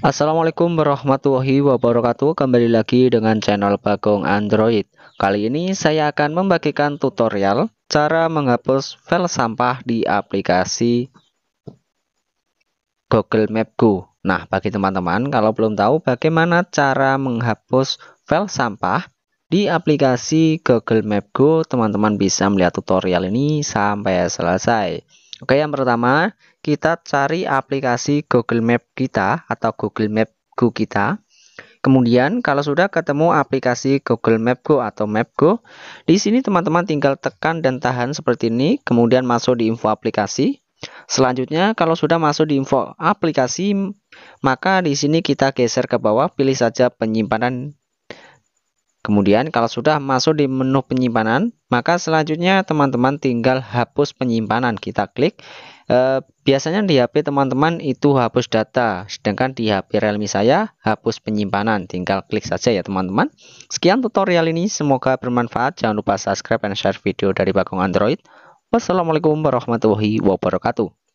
Assalamualaikum warahmatullahi wabarakatuh Kembali lagi dengan channel Bagong Android Kali ini saya akan membagikan tutorial Cara menghapus file sampah di aplikasi Google Map Go Nah bagi teman-teman kalau belum tahu bagaimana cara menghapus file sampah di aplikasi Google Map Go, teman-teman bisa melihat tutorial ini sampai selesai. Oke, yang pertama kita cari aplikasi Google Map kita atau Google Map Go kita. Kemudian kalau sudah ketemu aplikasi Google Map Go atau Map Go, di sini teman-teman tinggal tekan dan tahan seperti ini, kemudian masuk di info aplikasi. Selanjutnya kalau sudah masuk di info aplikasi, maka di sini kita geser ke bawah, pilih saja penyimpanan Kemudian kalau sudah masuk di menu penyimpanan, maka selanjutnya teman-teman tinggal hapus penyimpanan. Kita klik. E, biasanya di HP teman-teman itu hapus data, sedangkan di HP Realme saya hapus penyimpanan. Tinggal klik saja ya teman-teman. Sekian tutorial ini, semoga bermanfaat. Jangan lupa subscribe dan share video dari Bagong Android. Wassalamualaikum warahmatullahi wabarakatuh.